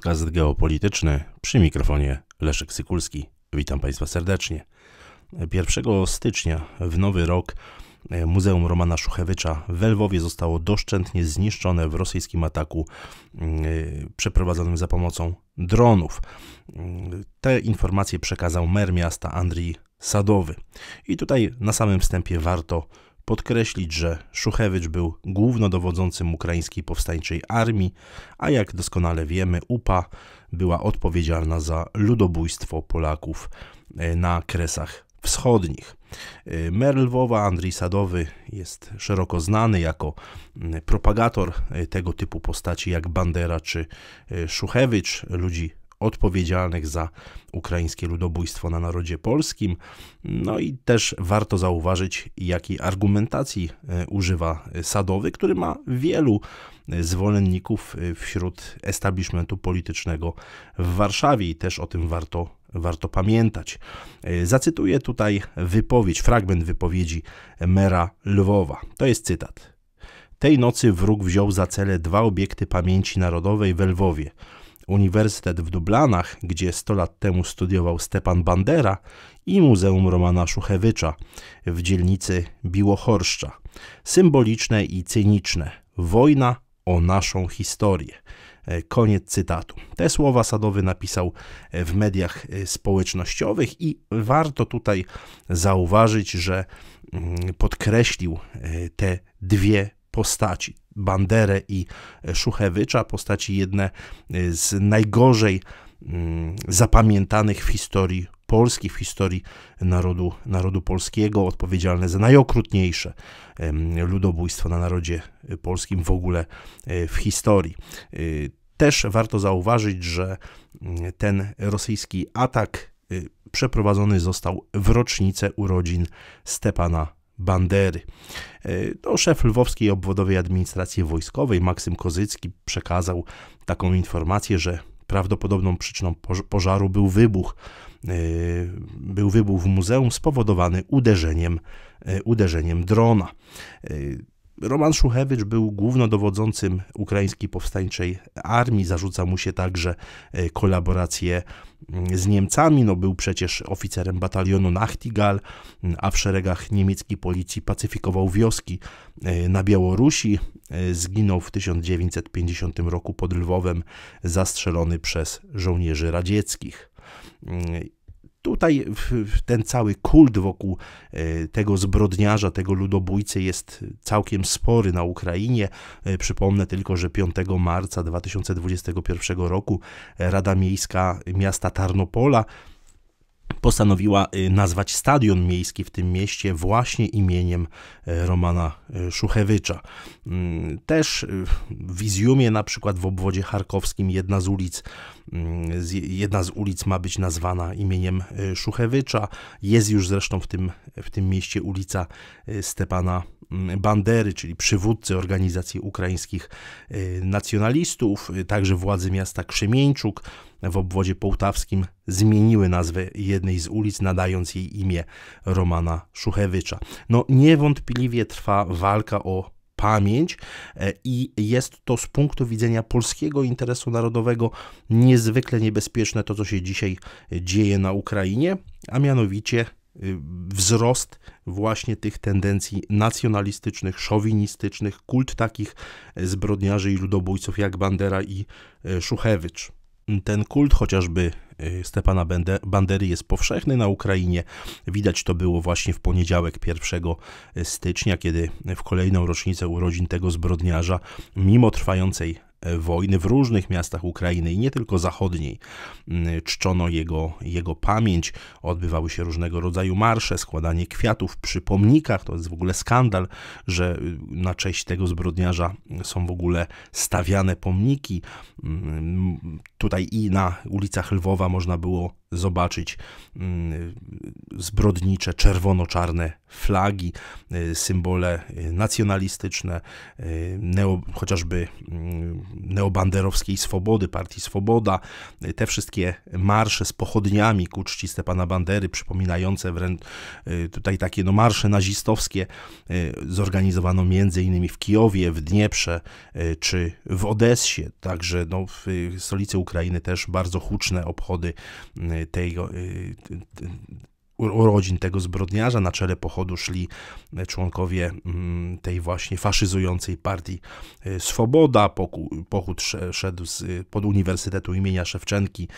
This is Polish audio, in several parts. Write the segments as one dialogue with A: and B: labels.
A: podcast geopolityczny przy mikrofonie Leszek Sykulski. Witam Państwa serdecznie. 1 stycznia w nowy rok e, Muzeum Romana Szuchewicza w Lwowie zostało doszczętnie zniszczone w rosyjskim ataku mm, e, przeprowadzonym za pomocą dronów. Mm, te informacje przekazał mer miasta Andrii Sadowy. I tutaj na samym wstępie warto podkreślić, że Szuchewicz był głównodowodzącym ukraińskiej powstańczej armii, a jak doskonale wiemy, UPA była odpowiedzialna za ludobójstwo Polaków e, na Kresach Wschodnich. E, mer Lwowa, Andrzej Sadowy jest szeroko znany jako propagator e, tego typu postaci jak Bandera czy Szuchewicz, ludzi odpowiedzialnych za ukraińskie ludobójstwo na narodzie polskim. No i też warto zauważyć, jakiej argumentacji e, używa Sadowy, który ma wielu e, zwolenników e, wśród establishmentu politycznego w Warszawie i też o tym warto warto pamiętać. Zacytuję tutaj wypowiedź, fragment wypowiedzi mera Lwowa. To jest cytat. Tej nocy wróg wziął za cele dwa obiekty pamięci narodowej w Lwowie. Uniwersytet w Dublanach, gdzie 100 lat temu studiował Stepan Bandera i Muzeum Romana Szuchewicza w dzielnicy Biłochorszcza. Symboliczne i cyniczne. Wojna o naszą historię. E, koniec cytatu. Te słowa Sadowy napisał e, w mediach e, społecznościowych i warto tutaj zauważyć, że mm, podkreślił te dwie postaci. Banderę i e, Szuchewicza, postaci jedne e, z najgorzej mm, zapamiętanych w historii Polski, w historii narodu, narodu polskiego, odpowiedzialne za najokrutniejsze ludobójstwo na narodzie polskim w ogóle e, w historii. Też warto zauważyć, że mm, ten rosyjski atak przeprowadzony został w rocznicę urodzin Stepana Bandery. No, szef Lwowskiej Obwodowej Administracji Wojskowej Maksym Kozycki przekazał taką informację, że prawdopodobną przyczyną pożaru był wybuch. E, był wybuch w muzeum spowodowany uderzeniem, e, uderzeniem drona. Roman Szuchewicz był głównodowodzącym ukraińskiej powstańczej armii. Zarzuca mu się także e, kolaborację mm, z Niemcami. No, był przecież oficerem batalionu Nachtigal, mm, a w szeregach niemieckiej policji pacyfikował wioski e, na Białorusi. E, zginął w 1950 roku pod Lwowem, zastrzelony przez żołnierzy radzieckich. Mm, Tutaj ten cały kult wokół e, tego zbrodniarza, tego ludobójcy jest całkiem spory na Ukrainie. E, przypomnę tylko, że 5 marca 2021 roku Rada Miejska miasta Tarnopola postanowiła y, nazwać stadion miejski w tym mieście właśnie imieniem y, Romana y, Szuchewycza. Mm, też w Izjumie, na przykład w obwodzie charkowskim, jedna z ulic, mm, jedna z ulic ma być nazwana imieniem Szuchewycza. Jest już zresztą w tym, w tym mieście ulica Stepana mm, Bandery, czyli przywódcy organizacji ukraińskich nacjonalistów, także władzy miasta Krzymieńczuk, w obwodzie połtawskim zmieniły nazwę jednej z ulic, nadając jej imię Romana Szuchewicza. No niewątpliwie trwa walka o pamięć e, i jest to z punktu widzenia polskiego interesu narodowego niezwykle niebezpieczne to, co się dzisiaj dzieje na Ukrainie, a mianowicie y, wzrost właśnie tych tendencji nacjonalistycznych, szowinistycznych, kult takich zbrodniarzy i ludobójców jak Bandera i e, Szuchewicz. Ten kult chociażby y, Stepana Bandery jest powszechny na Ukrainie. Widać to było właśnie w poniedziałek 1 y, stycznia, kiedy w kolejną rocznicę urodzin tego zbrodniarza, mimo trwającej E, wojny w różnych miastach Ukrainy i nie tylko zachodniej. Mm, czczono jego, jego pamięć, odbywały się różnego rodzaju marsze, składanie kwiatów przy pomnikach. To jest w ogóle skandal, że y, na cześć tego zbrodniarza mm, są w ogóle stawiane pomniki. Mm, tutaj i na ulicach Lwowa można było zobaczyć mm, zbrodnicze czerwono-czarne flagi, y, symbole y, nacjonalistyczne, y, neo, chociażby mm, neobanderowskiej Swobody, Partii Swoboda, te wszystkie marsze z pochodniami ku czci Stepana Bandery, przypominające wręcz tutaj takie no, marsze nazistowskie, zorganizowano m.in. w Kijowie, w Dnieprze czy w Odessie, także no, w stolicy Ukrainy też bardzo huczne obchody tej, y, urodzin tego zbrodniarza. Na czele pochodu szli y, członkowie mm, tej właśnie faszyzującej partii y, Swoboda. Pochód szedł z, pod Uniwersytetu imienia Szewczenki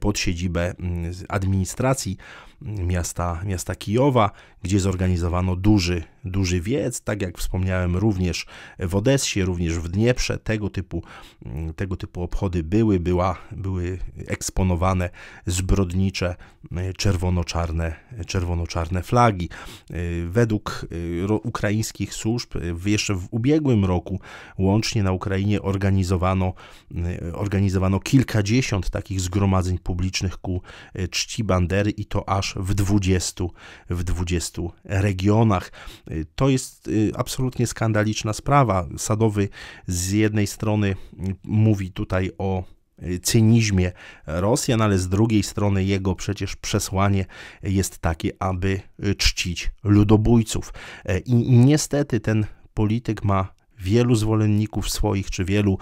A: pod siedzibę mm, administracji miasta, miasta Kijowa, gdzie zorganizowano duży duży wiec, tak jak wspomniałem również w Odessie, również w Dnieprze, tego typu, mm, tego typu obchody były, była, były eksponowane zbrodnicze y, czerwono-czarne, czerwono-czarne flagi. Y, według y, ukraińskich służb jeszcze w ubiegłym roku łącznie na Ukrainie organizowano, organizowano kilkadziesiąt takich zgromadzeń publicznych ku czci bandery i to aż w 20, w 20 regionach. To jest y, absolutnie skandaliczna sprawa. Sadowy z jednej strony mm, mówi tutaj o y, cynizmie Rosjan, ale z drugiej strony jego przecież przesłanie jest takie, aby y, czcić ludobójców. E, I niestety ten polityk ma wielu zwolenników swoich, czy wielu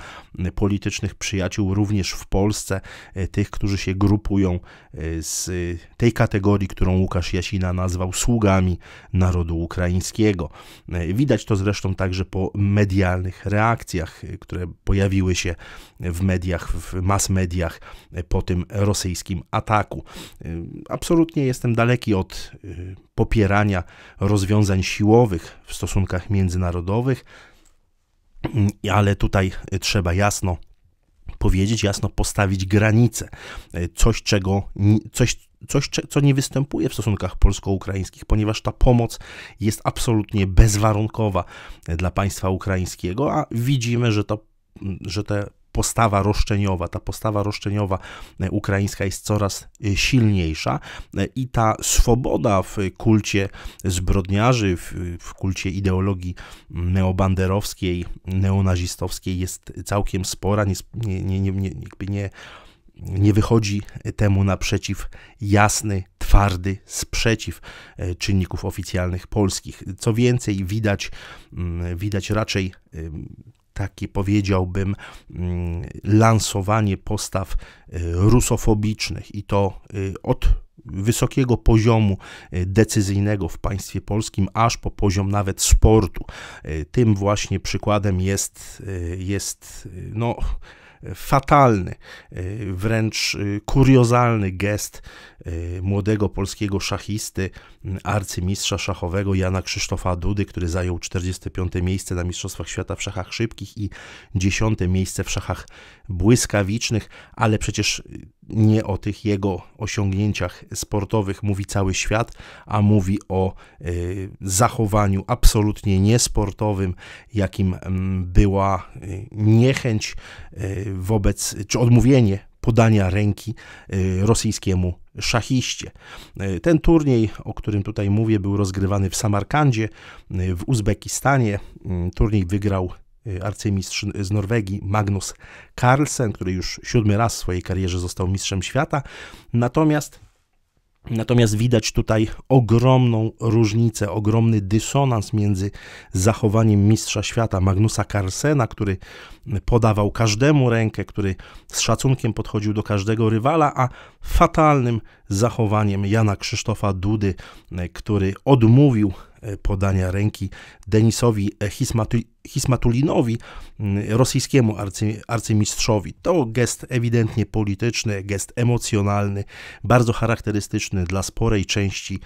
A: politycznych przyjaciół, również w Polsce, e, tych, którzy się grupują e, z tej kategorii, którą Łukasz Jasina nazwał sługami narodu ukraińskiego. E, widać to zresztą także po medialnych reakcjach, które pojawiły się w mediach, w mass mediach po tym rosyjskim ataku. Absolutnie jestem daleki od popierania rozwiązań siłowych w stosunkach międzynarodowych, ale tutaj e, trzeba jasno powiedzieć, jasno postawić granice, e, coś czego, coś, coś co nie występuje w stosunkach polsko-ukraińskich, ponieważ ta pomoc jest absolutnie bezwarunkowa e, dla państwa ukraińskiego, a widzimy, że to że te postawa roszczeniowa, ta postawa roszczeniowa e, ukraińska jest coraz e, silniejsza e, i ta swoboda w kulcie zbrodniarzy, w, w kulcie ideologii neobanderowskiej, neonazistowskiej jest całkiem spora, nie, nie, nie, nie, jakby nie nie wychodzi temu naprzeciw jasny, twardy sprzeciw czynników oficjalnych polskich. Co więcej, widać, mm, widać raczej takie powiedziałbym mm, lansowanie postaw y, rusofobicznych i to y, od wysokiego poziomu y, decyzyjnego w państwie polskim, aż po poziom nawet sportu. Tym właśnie przykładem jest, jest no, fatalny, e, wręcz e, kuriozalny gest e, młodego polskiego szachisty, arcymistrza szachowego Jana Krzysztofa Dudy, który zajął 45. miejsce na Mistrzostwach Świata w szachach szybkich i 10. miejsce w szachach błyskawicznych, ale przecież nie o tych jego osiągnięciach sportowych mówi cały świat, a mówi o zachowaniu absolutnie niesportowym, jakim była niechęć wobec, czy odmówienie podania ręki y, rosyjskiemu szachiście. Y, ten turniej, o którym tutaj mówię, był rozgrywany w Samarkandzie, y, w Uzbekistanie. Turniej wygrał arcymistrz z Norwegii Magnus Carlsen, który już siódmy raz w swojej karierze został mistrzem świata. Natomiast Natomiast widać tutaj ogromną różnicę, ogromny dysonans między zachowaniem mistrza świata Magnusa Carlsena, który podawał każdemu rękę, który z szacunkiem podchodził do każdego rywala, a fatalnym zachowaniem Jana Krzysztofa Dudy, e, który odmówił e, podania ręki Denisowi e, Hismatu, Hismatulinowi, rosyjskiemu arcy, arcymistrzowi. To gest ewidentnie polityczny, gest emocjonalny, bardzo charakterystyczny dla sporej części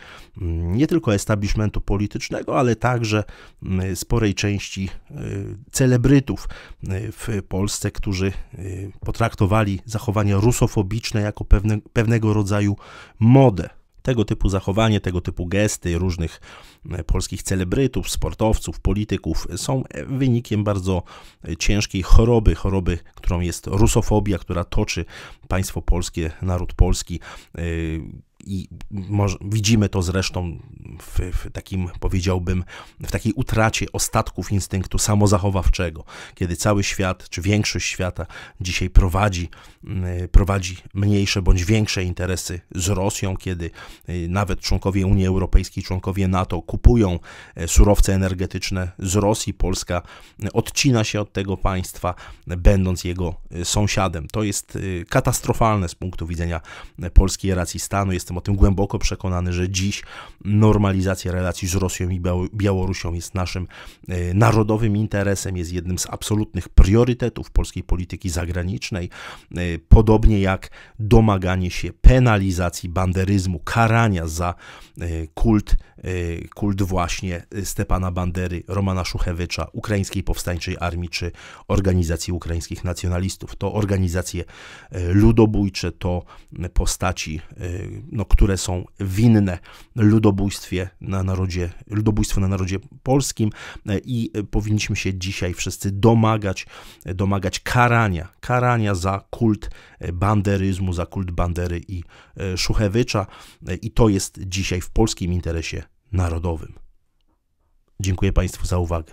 A: nie tylko establishmentu politycznego, ale także sporej części celebrytów w Polsce, którzy y, potraktowali zachowanie rusofobiczne jako pewne, pewnego rodzaju modę. Tego typu zachowanie, tego typu gesty różnych e, polskich celebrytów, sportowców, polityków są e, wynikiem bardzo e, ciężkiej choroby, choroby, którą jest rusofobia, która toczy państwo polskie, naród polski i może, widzimy to zresztą w, w, takim, powiedziałbym, w takiej utracie ostatków instynktu samozachowawczego, kiedy cały świat, czy większość świata dzisiaj prowadzi, mm, prowadzi mniejsze bądź większe interesy z Rosją, kiedy y, nawet członkowie Unii Europejskiej, członkowie NATO kupują e, surowce energetyczne z Rosji, Polska y, odcina się od tego państwa, będąc jego y, sąsiadem. To jest katastrofalne z punktu widzenia polskiej racji stanu. Jestem jestem o tym głęboko przekonany, że dziś normalizacja relacji z Rosją i Białorusią jest naszym e, narodowym interesem, jest jednym z absolutnych priorytetów polskiej polityki zagranicznej, e, podobnie jak domaganie się penalizacji banderyzmu, karania za e, kult, kult właśnie Stepana Bandery, Romana Szuchewycza, Ukraińskiej Powstańczej Armii czy Organizacji Ukraińskich Nacjonalistów. To organizacje ludobójcze, to postaci no, no, które są winne ludobójstwie na narodzie, ludobójstwo na narodzie polskim e, i e, powinniśmy się dzisiaj wszyscy domagać, e, domagać karania, karania za kult banderyzmu, za kult bandery i Szuchewycza i to jest dzisiaj w polskim interesie narodowym. Dziękuję Państwu za uwagę.